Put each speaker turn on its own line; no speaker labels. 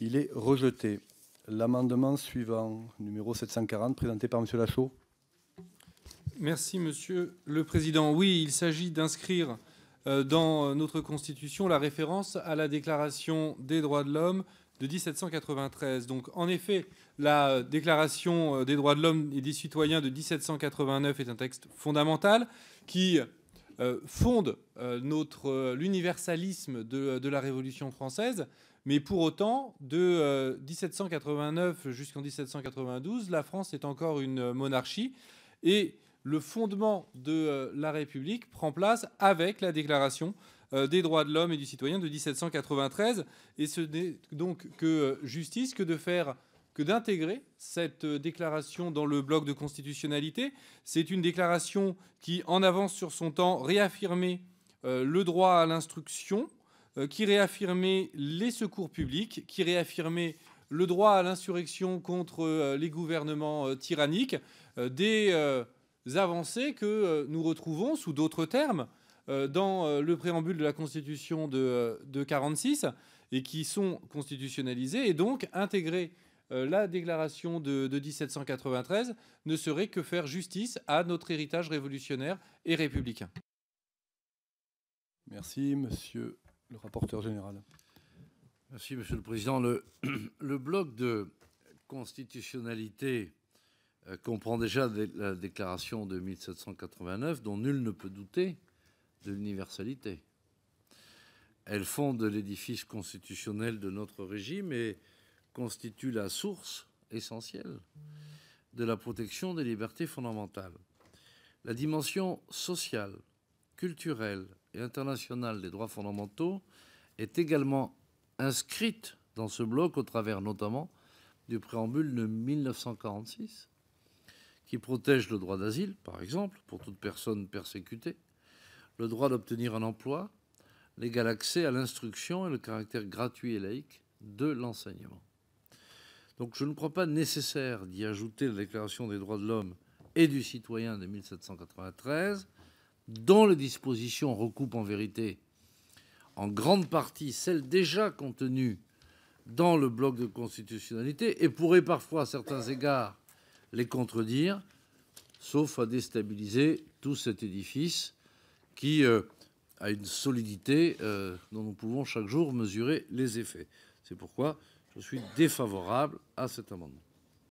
Il est rejeté. L'amendement suivant, numéro 740, présenté par M.
Lachaud. Merci, Monsieur le Président. Oui, il s'agit d'inscrire euh, dans euh, notre Constitution la référence à la Déclaration des droits de l'homme de 1793. Donc, en effet, la euh, Déclaration des droits de l'homme et des citoyens de 1789 est un texte fondamental qui euh, fonde euh, notre euh, l'universalisme de, de, la Révolution française. Mais pour autant, de 1789 jusqu'en 1792, la France est encore une monarchie et le fondement de la République prend place avec la déclaration des droits de l'homme et du citoyen de 1793. Et ce n'est donc que justice que de faire que d'intégrer cette euh, déclaration dans le bloc de constitutionnalité. C'est une déclaration qui, en avance sur son temps, réaffirmait euh, le droit à l'instruction, euh, qui réaffirmait les secours publics, qui réaffirmait le droit à l'insurrection contre les gouvernements tyranniques, des avancées que nous retrouvons sous d'autres termes dans le préambule de la Constitution de 1946 et qui sont constitutionnalisées et donc intégrées euh, la déclaration de, 1793 ne serait que faire justice à notre héritage révolutionnaire et républicain.
Merci, monsieur le rapporteur général. Merci, Monsieur le Président. Le, bloc de constitutionnalité euh, comprend déjà la déclaration de 1789, dont nul ne peut douter de l'universalité. Elle fonde l'édifice constitutionnel de notre régime et constitue la source essentielle de la protection des libertés fondamentales. La dimension sociale, culturelle et internationale des droits fondamentaux est également inscrite dans ce bloc au travers notamment du préambule de 1946 qui protège le droit d'asile, par exemple, pour toute personne persécutée, le droit d'obtenir un emploi, l'égal accès à l'instruction et le caractère gratuit et laïque de l'enseignement. Donc je ne crois pas nécessaire d'y ajouter la Déclaration des droits de l'homme et du citoyen de 1793, dont les dispositions recoupent en vérité en grande partie celles déjà contenues dans le bloc de constitutionnalité et pourraient parfois à certains égards les contredire, sauf à déstabiliser tout cet édifice qui euh, a une solidité euh, dont nous pouvons chaque jour mesurer les effets. C'est pourquoi je suis défavorable à cet amendement.